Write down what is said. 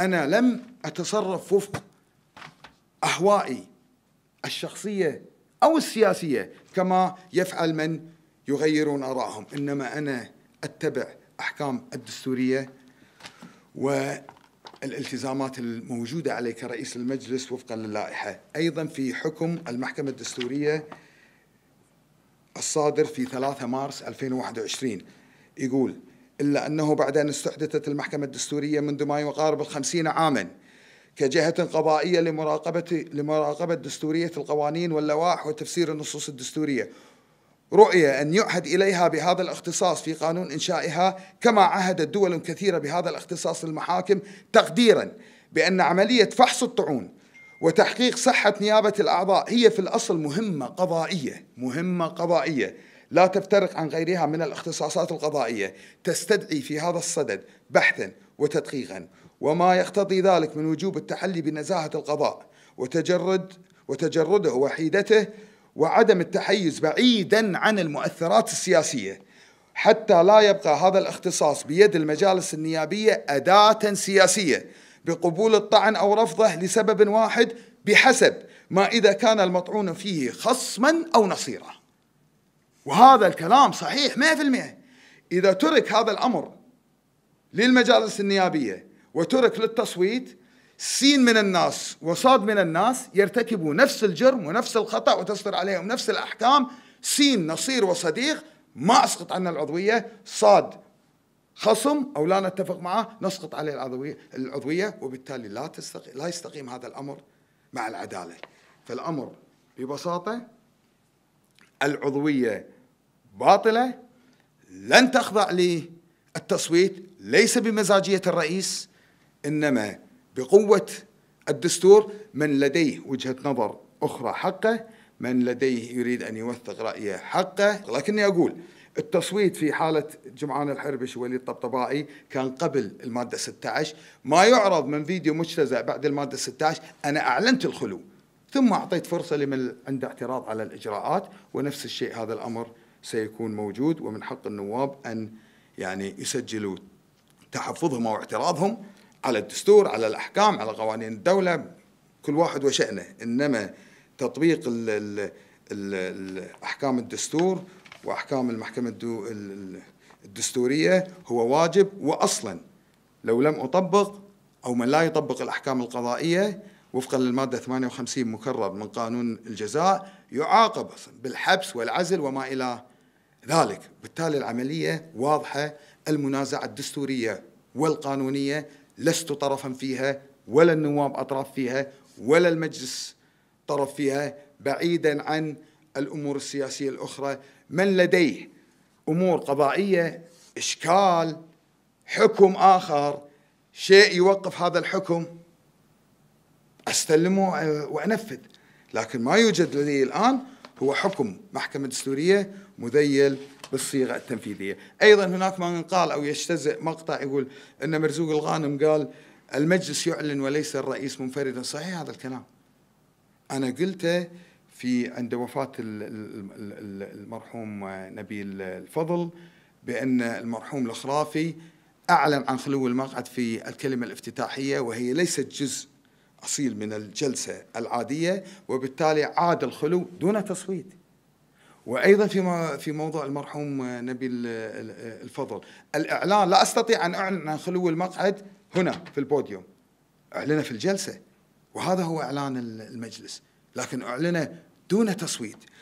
أنا لم أتصرف وفق أهوائي الشخصية أو السياسية كما يفعل من يغيرون آرائهم إنما أنا أتبع أحكام الدستورية والالتزامات الموجودة علي كرئيس المجلس وفقا للائحة أيضا في حكم المحكمة الدستورية الصادر في 3 مارس 2021 يقول إلا أنه بعد أن استحدثت المحكمة الدستورية منذ ما يقارب الخمسين عاماً كجهة قضائية لمراقبة لمراقبة دستورية القوانين واللوائح وتفسير النصوص الدستورية. رؤية أن يعهد إليها بهذا الاختصاص في قانون إنشائها كما عهدت دول كثيرة بهذا الاختصاص للمحاكم تقديرا بأن عملية فحص الطعون وتحقيق صحة نيابة الأعضاء هي في الأصل مهمة قضائية، مهمة قضائية. لا تفترق عن غيرها من الاختصاصات القضائية تستدعي في هذا الصدد بحثا وتدقيقا وما يقتضي ذلك من وجوب التحلي بنزاهة القضاء وتجرد وتجرده وحيدته وعدم التحيز بعيدا عن المؤثرات السياسية حتى لا يبقى هذا الاختصاص بيد المجالس النيابية أداة سياسية بقبول الطعن أو رفضه لسبب واحد بحسب ما إذا كان المطعون فيه خصما أو نصيرا وهذا الكلام صحيح 100% إذا ترك هذا الأمر للمجالس النيابية وترك للتصويت سين من الناس وصاد من الناس يرتكبوا نفس الجرم ونفس الخطأ وتصدر عليهم نفس الأحكام سين نصير وصديق ما أسقط عنا العضوية صاد خصم أو لا نتفق معه نسقط عليه العضوية, العضوية وبالتالي لا, تستقيم لا يستقيم هذا الأمر مع العدالة فالأمر ببساطة العضوية باطلة لن تخضع للتصويت ليس بمزاجية الرئيس إنما بقوة الدستور من لديه وجهة نظر أخرى حقه من لديه يريد أن يوثق رأيه حقه لكني أقول التصويت في حالة جمعان الحربش ووليد الطبطبائي كان قبل المادة 16 ما يعرض من فيديو مجتزأ بعد المادة 16 أنا أعلنت الخلو ثم أعطيت فرصة لمن عنده اعتراض على الإجراءات ونفس الشيء هذا الأمر سيكون موجود ومن حق النواب أن يعني يسجلوا تحفظهم أو اعتراضهم على الدستور على الأحكام على قوانين الدولة كل واحد وشأنه إنما تطبيق الـ الـ الـ أحكام الدستور وأحكام المحكمة الدستورية هو واجب وأصلا لو لم أطبق أو من لا يطبق الأحكام القضائية وفقا للمادة 58 مكرر من قانون الجزاء يعاقب بالحبس والعزل وما إلى ذلك بالتالي العملية واضحة المنازعة الدستورية والقانونية لست طرفا فيها ولا النواب أطراف فيها ولا المجلس طرف فيها بعيدا عن الأمور السياسية الأخرى من لديه أمور قضائية إشكال حكم آخر شيء يوقف هذا الحكم استلمه آه، وانفذ لكن ما يوجد لدي الان هو حكم محكمه دستوريه مذيل بالصيغه التنفيذيه، ايضا هناك من قال او يجتزئ مقطع يقول ان مرزوق الغانم قال المجلس يعلن وليس الرئيس منفردا، صحيح هذا الكلام. انا قلته في عند وفاه المرحوم نبيل الفضل بان المرحوم الخرافي اعلن عن خلو المقعد في الكلمه الافتتاحيه وهي ليست جزء أصيل من الجلسة العادية وبالتالي عاد الخلو دون تصويت وايضا في في موضوع المرحوم نبي الفضل الاعلان لا استطيع ان اعلن عن خلو المقعد هنا في البوديوم اعلنه في الجلسه وهذا هو اعلان المجلس لكن اعلنه دون تصويت